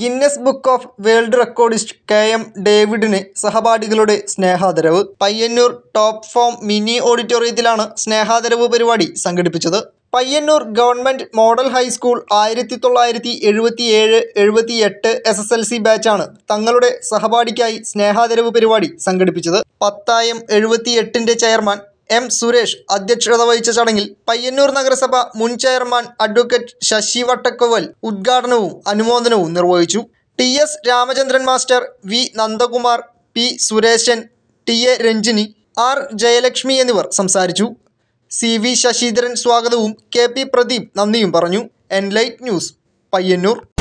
Guinness book of world recordist K M ഡേവിഡിന് സഹപാഠികളുടെ സ്നേഹാദരവ് പയ്യന്നൂർ ടോപ്പ് ഫോം മിനി ഓഡിറ്റോറിയത്തിലാണ് സ്നേഹാദരവ് പരിപാടി സംഘടിപ്പിച്ചത് പയ്യന്നൂർ ഗവൺമെൻറ് മോഡൽ ഹൈസ്കൂൾ ആയിരത്തി തൊള്ളായിരത്തി എഴുപത്തി ഏഴ് എഴുപത്തി എട്ട് എസ് എസ് എൽ സി ബാച്ചാണ് തങ്ങളുടെ സഹപാഠിക്കായി സ്നേഹാദരവ് പരിപാടി സംഘടിപ്പിച്ചത് പത്തായം എഴുപത്തി എട്ടിൻ്റെ ചെയർമാൻ എം സുരേഷ് അധ്യക്ഷത വഹിച്ച ചടങ്ങിൽ പയ്യന്നൂർ നഗരസഭ മുൻ ചെയർമാൻ അഡ്വക്കേറ്റ് ശശി വട്ടക്കോവൽ ഉദ്ഘാടനവും അനുമോദനവും നിർവഹിച്ചു T S Ramachandran master V Nandakumar P Suresan T A Ranjini R Jayalakshmi എന്നിവർ സംസാരിച്ചു സി വി ശശിധരൻ സ്വാഗതവും കെ പി പ്രദീപ് നന്ദിയും പറഞ്ഞു എൻലൈറ്റ് ന്യൂസ് പയ്യന്നൂർ